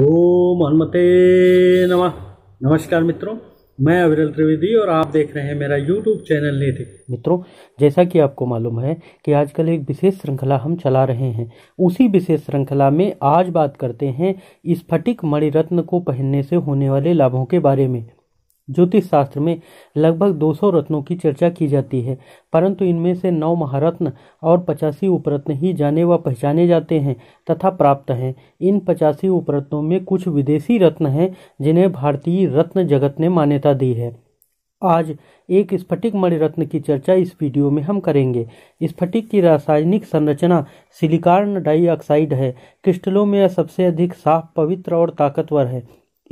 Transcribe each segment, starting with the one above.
ओम हनुमते नमः नमस्कार मित्रों मैं अविरल त्रिवेदी और आप देख रहे हैं मेरा यूट्यूब चैनल नीति मित्रों जैसा कि आपको मालूम है कि आजकल एक विशेष श्रृंखला हम चला रहे हैं उसी विशेष श्रृंखला में आज बात करते हैं स्फटिक मणिरत्न को पहनने से होने वाले लाभों के बारे में ज्योतिष शास्त्र में लगभग 200 रत्नों की चर्चा की जाती है परंतु इनमें से नौ महारत्न और पचासी उपरत्न ही जाने व पहचाने जाते हैं तथा प्राप्त हैं इन पचासी उपरत्नों में कुछ विदेशी रत्न हैं जिन्हें भारतीय रत्न जगत ने मान्यता दी है आज एक स्फटिक रत्न की चर्चा इस वीडियो में हम करेंगे स्फटिक की रासायनिक संरचना सिलिकॉन डाइऑक्साइड है क्रिस्टलों में यह सबसे अधिक साफ पवित्र और ताकतवर है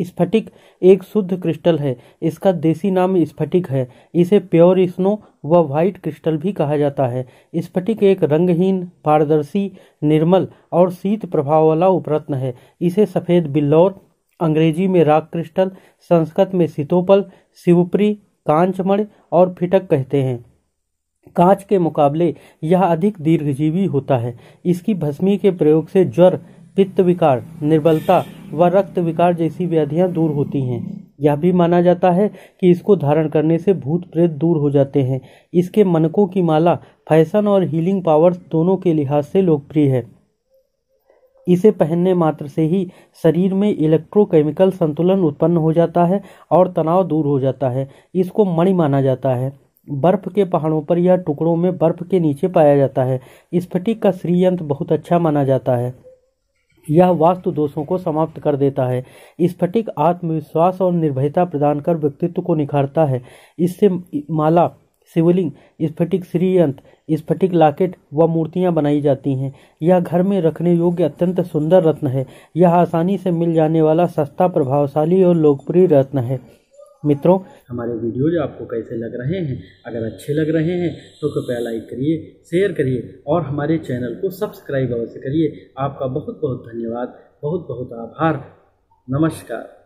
स्फटिक एक शुद्ध क्रिस्टल है इसका देसी नाम स्फटिक है इसे प्योर स्नो व वाइट क्रिस्टल भी कहा जाता है स्फटिक एक रंगहीन पारदर्शी निर्मल और शीत प्रभाव वाला उपरत्न है इसे सफ़ेद बिल्लौर अंग्रेजी में राग क्रिस्टल संस्कृत में सितोपल शिवप्री कांचमण और फिटक कहते हैं कांच के मुकाबले यह अधिक दीर्घजीवी होता है इसकी भस्मी के प्रयोग से ज्वर पित्त विकार निर्बलता व रक्त विकार जैसी व्याधियां दूर होती हैं यह भी माना जाता है कि इसको धारण करने से भूत प्रेत दूर हो जाते हैं इसके मनकों की माला फैशन और हीलिंग पावर्स दोनों के लिहाज से लोकप्रिय है इसे पहनने मात्र से ही शरीर में इलेक्ट्रोकेमिकल संतुलन उत्पन्न हो जाता है और तनाव दूर हो जाता है इसको मणि माना जाता है बर्फ के पहाड़ों पर या टुकड़ों में बर्फ के नीचे पाया जाता है स्फटिक का श्रीयंत्र बहुत अच्छा माना जाता है यह वास्तु दोषों को समाप्त कर देता है स्फटिक आत्मविश्वास और निर्भयता प्रदान कर व्यक्तित्व को निखारता है इससे माला शिवलिंग स्फटिक श्रीयंत्र स्फटिक लाकेट व मूर्तियां बनाई जाती हैं यह घर में रखने योग्य अत्यंत सुंदर रत्न है यह आसानी से मिल जाने वाला सस्ता प्रभावशाली और लोकप्रिय रत्न है मित्रों हमारे वीडियोज आपको कैसे लग रहे हैं अगर अच्छे लग रहे हैं तो कृपया लाइक करिए शेयर करिए और हमारे चैनल को सब्सक्राइब अवश्य करिए आपका बहुत बहुत धन्यवाद बहुत बहुत आभार नमस्कार